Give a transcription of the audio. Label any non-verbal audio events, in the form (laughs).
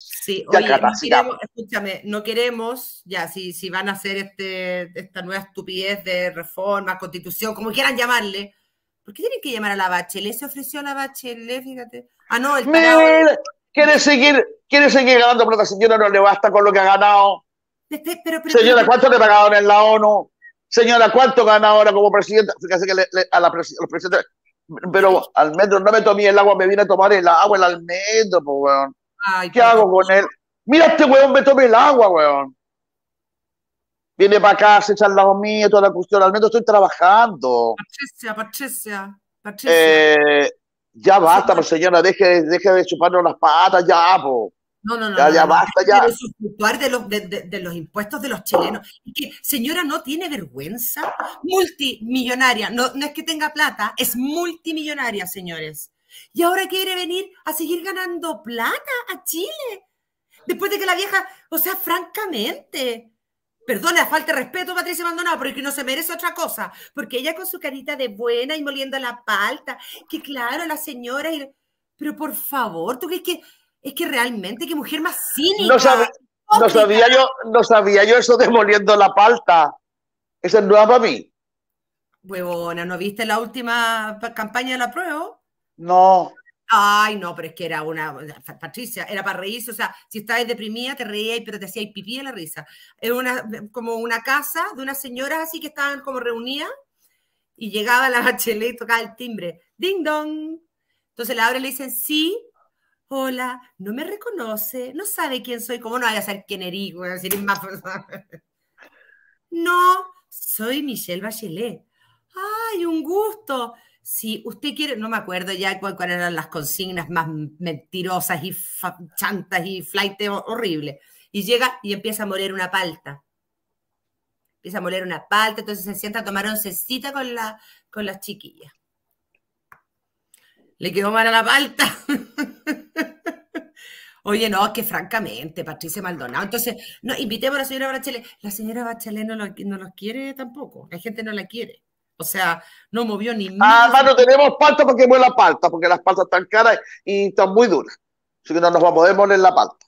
Sí, oye, no queremos, escúchame, no queremos, ya, si, si van a hacer este, esta nueva estupidez de reforma, constitución, como quieran llamarle, ¿por qué tienen que llamar a la Bachelet? Se ofreció a la Bachelet, fíjate. Ah, no, el quiere seguir, quiere seguir ganando plata, señora, no le basta con lo que ha ganado. señora, ¿cuánto le pagaron en la ONU? Señora, ¿cuánto gana ahora como presidenta? Fíjese que a la presidentes, pero almendro, no me tomé el agua, me vine a tomar el agua, el almendro, pues, ¿Qué hago con él? Mira, este weón me tome el agua, weón. Viene para acá, se echa al lado mío, toda la cuestión. Al menos estoy trabajando. Patricia, Patricia, Patricia. Eh, ya basta, señora, deje, deje de chuparnos las patas, ya, po. No, no, no. Ya, basta, ya. de los, impuestos de los chilenos. y señora, no tiene vergüenza. Multimillonaria. no es que tenga plata, es multimillonaria, señores. Y ahora quiere venir a seguir ganando plata a Chile. Después de que la vieja, o sea, francamente, perdona, falta de respeto, Patricia Maldonado, porque no se merece otra cosa. Porque ella con su carita de buena y moliendo la palta, que claro, la señora. Pero por favor, ¿tú es que es que realmente qué mujer más cínica? No, sabía, yo, no sabía yo eso de moliendo la palta. Esa es nueva para mí. Huevona, ¿no viste la última campaña de la prueba? No. Ay, no, pero es que era una. Patricia, era para reírse. O sea, si estabas deprimida, te reías, pero te hacía pipí en la risa. Era una, como una casa de unas señoras así que estaban como reunidas y llegaba la bachelet y tocaba el timbre. ¡Ding dong! Entonces la abre y le dicen, sí, hola, no me reconoce, no sabe quién soy, ¿cómo no vaya a ser quién eres? a más (laughs) No, soy Michelle Bachelet. ¡Ay, un gusto! si usted quiere, no me acuerdo ya cuáles eran las consignas más mentirosas y chantas y flight horrible, y llega y empieza a moler una palta. Empieza a moler una palta, entonces se sienta a tomar oncecita con, la, con las chiquillas. Le quedó mal a la palta. (laughs) Oye, no, que francamente, Patricia Maldonado. Entonces, no, invitemos a la señora Bachelet. La señora Bachelet no, lo, no quiere tampoco. La gente no la quiere. O sea, no movió ni nada. Ah, no tenemos palta porque que la palta, porque las paltas están caras y están muy duras. Así que no nos vamos a moler la palta.